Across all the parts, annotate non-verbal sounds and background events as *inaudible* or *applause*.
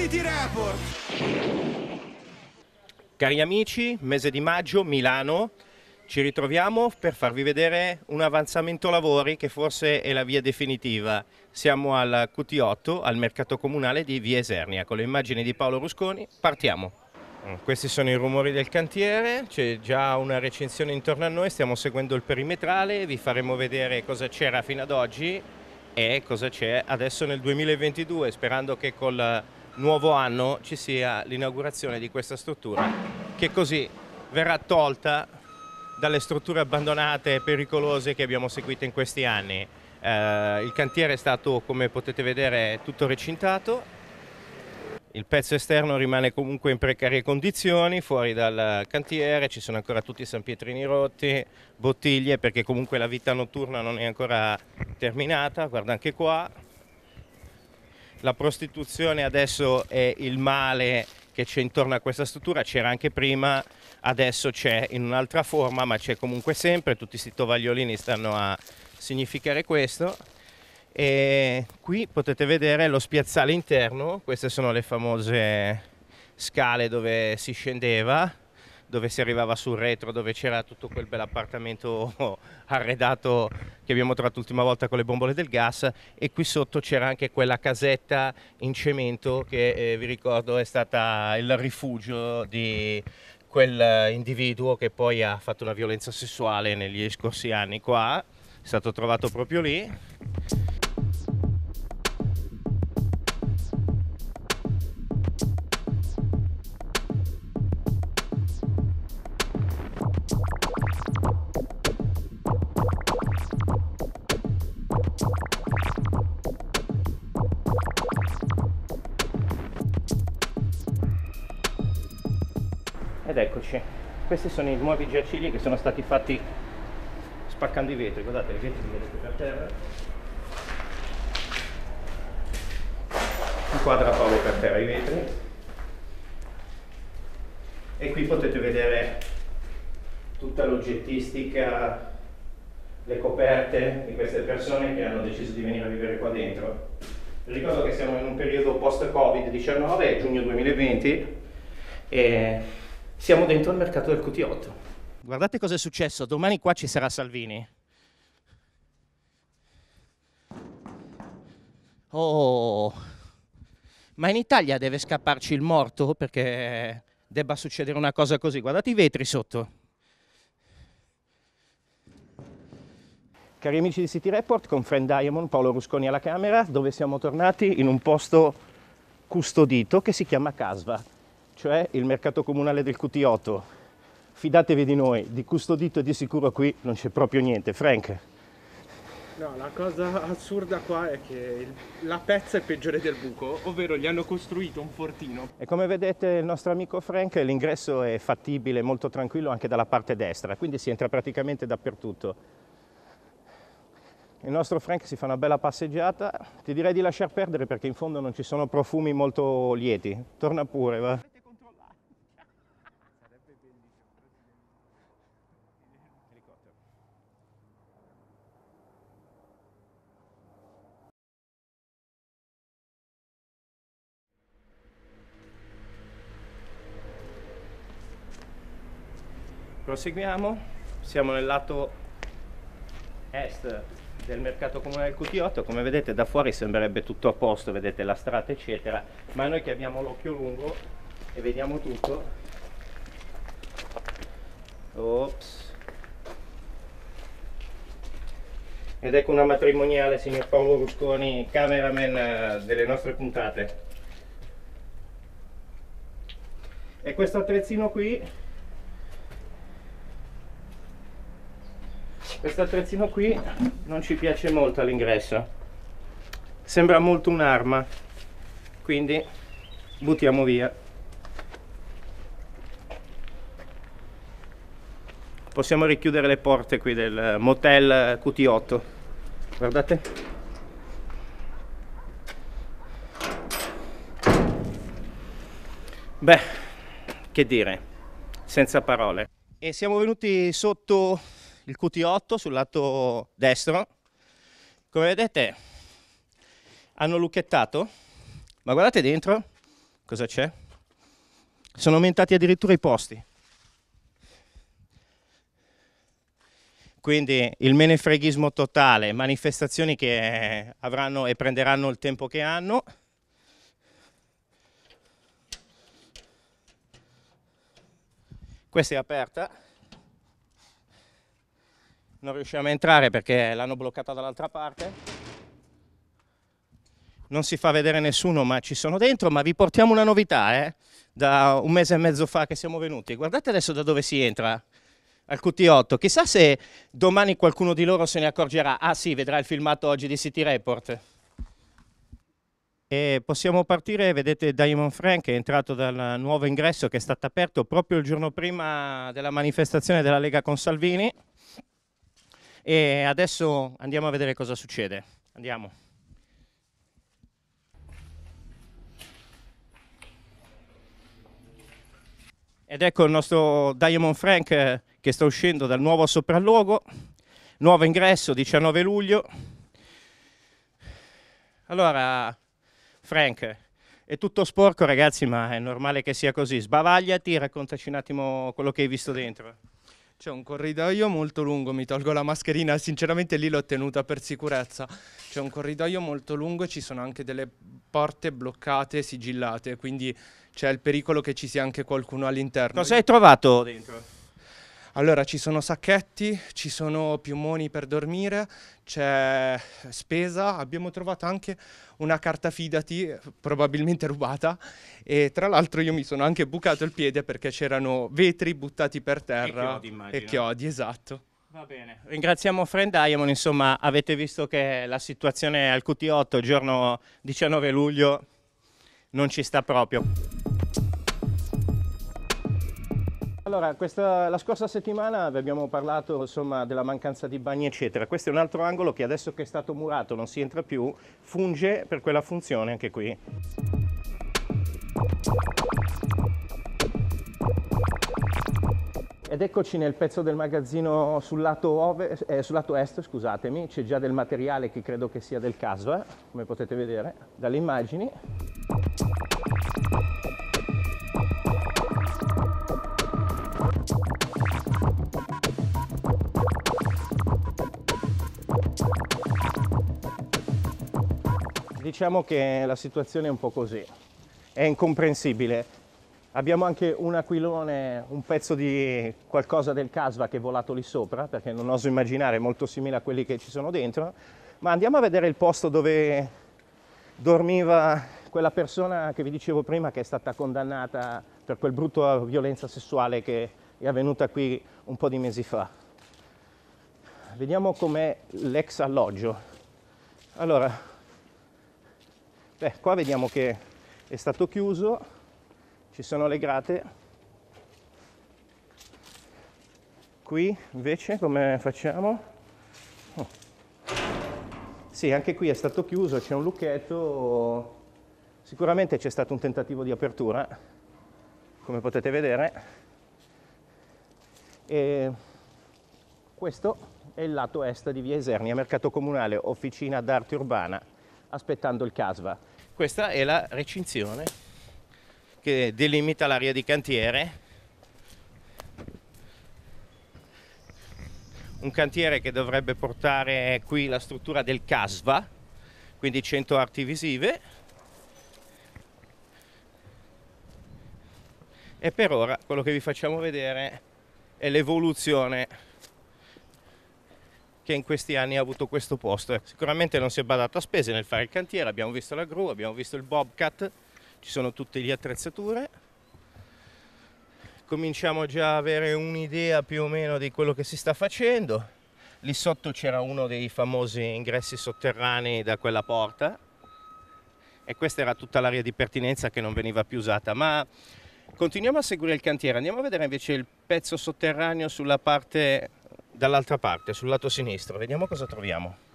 City Report. Cari amici, mese di maggio, Milano. Ci ritroviamo per farvi vedere un avanzamento lavori che forse è la via definitiva. Siamo al QT8, al mercato comunale di Via Esernia. Con le immagini di Paolo Rusconi partiamo. Mm, questi sono i rumori del cantiere, c'è già una recinzione intorno a noi, stiamo seguendo il perimetrale, vi faremo vedere cosa c'era fino ad oggi e cosa c'è adesso nel 2022, sperando che col nuovo anno ci sia l'inaugurazione di questa struttura che così verrà tolta dalle strutture abbandonate e pericolose che abbiamo seguito in questi anni. Eh, il cantiere è stato, come potete vedere, tutto recintato, il pezzo esterno rimane comunque in precarie condizioni, fuori dal cantiere ci sono ancora tutti i sanpietrini rotti, bottiglie perché comunque la vita notturna non è ancora terminata, guarda anche qua, la prostituzione adesso è il male che c'è intorno a questa struttura, c'era anche prima, adesso c'è in un'altra forma, ma c'è comunque sempre, tutti questi tovagliolini stanno a significare questo. E qui potete vedere lo spiazzale interno, queste sono le famose scale dove si scendeva dove si arrivava sul retro, dove c'era tutto quel bel appartamento *laughs* arredato che abbiamo trovato l'ultima volta con le bombole del gas e qui sotto c'era anche quella casetta in cemento che eh, vi ricordo è stata il rifugio di quel eh, individuo che poi ha fatto una violenza sessuale negli scorsi anni qua, è stato trovato proprio lì eccoci. Questi sono i nuovi giacigli che sono stati fatti spaccando i vetri. Guardate, i vetri li vedete per terra. Inquadra Paolo per terra i vetri. E qui potete vedere tutta l'oggettistica, le coperte di queste persone che hanno deciso di venire a vivere qua dentro. Ricordo che siamo in un periodo post-Covid-19, giugno 2020, e siamo dentro il mercato del QT8. Guardate cosa è successo, domani qua ci sarà Salvini. Oh, ma in Italia deve scapparci il morto perché debba succedere una cosa così. Guardate i vetri sotto. Cari amici di City Report, con Friend Diamond, Paolo Rusconi alla Camera, dove siamo tornati in un posto custodito che si chiama Casva cioè il mercato comunale del QT8. Fidatevi di noi, di custodito e di sicuro qui non c'è proprio niente. Frank. No, la cosa assurda qua è che il, la pezza è peggiore del buco, ovvero gli hanno costruito un fortino. E come vedete il nostro amico Frank l'ingresso è fattibile, molto tranquillo anche dalla parte destra, quindi si entra praticamente dappertutto. Il nostro Frank si fa una bella passeggiata, ti direi di lasciar perdere perché in fondo non ci sono profumi molto lieti. Torna pure, va. proseguiamo, siamo nel lato est del mercato comune del QT8, come vedete da fuori sembrerebbe tutto a posto, vedete la strada eccetera, ma noi che abbiamo l'occhio lungo e vediamo tutto, Ops. ed ecco una matrimoniale signor Paolo Rusconi, cameraman eh, delle nostre puntate. E questo attrezzino qui questo attrezzino qui non ci piace molto all'ingresso sembra molto un'arma quindi buttiamo via possiamo richiudere le porte qui del motel QT8 guardate beh che dire senza parole e siamo venuti sotto il QT8 sul lato destro. Come vedete hanno lucchettato, ma guardate dentro cosa c'è. Sono aumentati addirittura i posti. Quindi il menefreghismo totale, manifestazioni che avranno e prenderanno il tempo che hanno. Questa è aperta non riusciamo a entrare perché l'hanno bloccata dall'altra parte non si fa vedere nessuno ma ci sono dentro, ma vi portiamo una novità, eh? da un mese e mezzo fa che siamo venuti. Guardate adesso da dove si entra, al QT8. Chissà se domani qualcuno di loro se ne accorgerà. Ah sì, vedrà il filmato oggi di City Report. E possiamo partire, vedete Diamond Frank è entrato dal nuovo ingresso che è stato aperto proprio il giorno prima della manifestazione della Lega con Salvini. E adesso andiamo a vedere cosa succede. Andiamo. Ed ecco il nostro Diamond Frank eh, che sta uscendo dal nuovo sopralluogo, nuovo ingresso 19 luglio. Allora, Frank, è tutto sporco ragazzi, ma è normale che sia così. Sbavagliati, raccontaci un attimo quello che hai visto dentro. C'è un corridoio molto lungo, mi tolgo la mascherina, sinceramente lì l'ho tenuta per sicurezza. C'è un corridoio molto lungo e ci sono anche delle porte bloccate, sigillate, quindi c'è il pericolo che ci sia anche qualcuno all'interno. Cosa hai trovato dentro? Allora ci sono sacchetti, ci sono piumoni per dormire, c'è spesa, abbiamo trovato anche una carta fidati, probabilmente rubata, e tra l'altro io mi sono anche bucato il piede perché c'erano vetri buttati per terra e chiodi, e chiodi esatto. Va bene, ringraziamo Friend Diamond, insomma avete visto che la situazione al QT8 giorno 19 luglio non ci sta proprio. Allora, questa, la scorsa settimana vi abbiamo parlato insomma, della mancanza di bagni, eccetera. Questo è un altro angolo che adesso che è stato murato non si entra più, funge per quella funzione anche qui. Ed eccoci nel pezzo del magazzino sul lato, ovest, eh, sul lato est, scusatemi, c'è già del materiale che credo che sia del caso, eh, come potete vedere dalle immagini. diciamo che la situazione è un po' così, è incomprensibile. Abbiamo anche un aquilone, un pezzo di qualcosa del casva che è volato lì sopra, perché non oso immaginare, è molto simile a quelli che ci sono dentro, ma andiamo a vedere il posto dove dormiva quella persona che vi dicevo prima che è stata condannata per quel brutto violenza sessuale che è avvenuta qui un po' di mesi fa. Vediamo com'è l'ex alloggio. Allora, Beh, qua vediamo che è stato chiuso, ci sono le grate. Qui invece come facciamo? Oh. Sì, anche qui è stato chiuso, c'è un lucchetto. Sicuramente c'è stato un tentativo di apertura, come potete vedere. E questo è il lato est di Via Esernia, mercato comunale, officina d'arte urbana, aspettando il CASVA. Questa è la recinzione che delimita l'area di cantiere. Un cantiere che dovrebbe portare qui la struttura del CASVA, quindi 100 arti visive. E per ora quello che vi facciamo vedere è l'evoluzione che in questi anni ha avuto questo posto. Ecco, sicuramente non si è badato a spese nel fare il cantiere, abbiamo visto la gru, abbiamo visto il Bobcat, ci sono tutte le attrezzature. Cominciamo già a avere un'idea più o meno di quello che si sta facendo. Lì sotto c'era uno dei famosi ingressi sotterranei da quella porta e questa era tutta l'area di pertinenza che non veniva più usata, ma continuiamo a seguire il cantiere, andiamo a vedere invece il pezzo sotterraneo sulla parte dall'altra parte, sul lato sinistro. Vediamo cosa troviamo.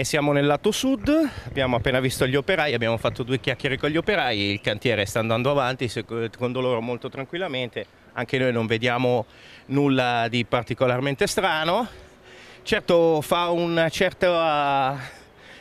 E siamo nel lato sud, abbiamo appena visto gli operai, abbiamo fatto due chiacchiere con gli operai, il cantiere sta andando avanti secondo loro molto tranquillamente, anche noi non vediamo nulla di particolarmente strano, certo fa una certa ah,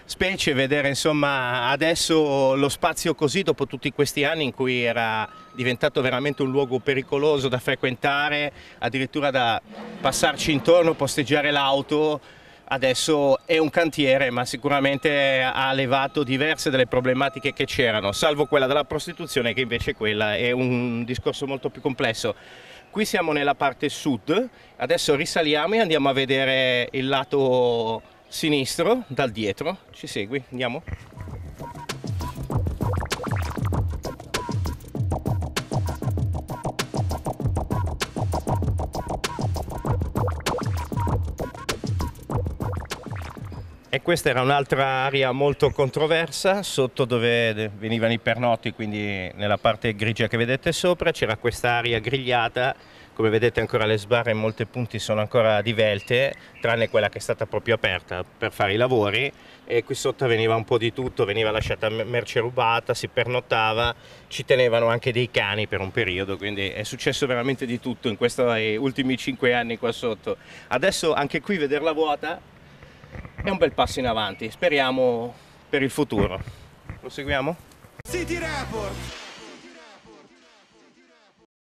specie vedere insomma adesso lo spazio così dopo tutti questi anni in cui era diventato veramente un luogo pericoloso da frequentare, addirittura da passarci intorno, posteggiare l'auto, adesso è un cantiere ma sicuramente ha levato diverse delle problematiche che c'erano, salvo quella della prostituzione che invece quella è un discorso molto più complesso. Qui siamo nella parte sud, adesso risaliamo e andiamo a vedere il lato sinistro dal dietro, ci segui, andiamo. E questa era un'altra area molto controversa, sotto dove venivano i pernotti, quindi nella parte grigia che vedete sopra, c'era questa area grigliata, come vedete ancora le sbarre in molti punti sono ancora divelte, tranne quella che è stata proprio aperta per fare i lavori e qui sotto veniva un po' di tutto, veniva lasciata merce rubata, si pernottava, ci tenevano anche dei cani per un periodo, quindi è successo veramente di tutto in questi ultimi cinque anni qua sotto. Adesso anche qui vederla vuota è un bel passo in avanti, speriamo per il futuro. Lo seguiamo? City Report!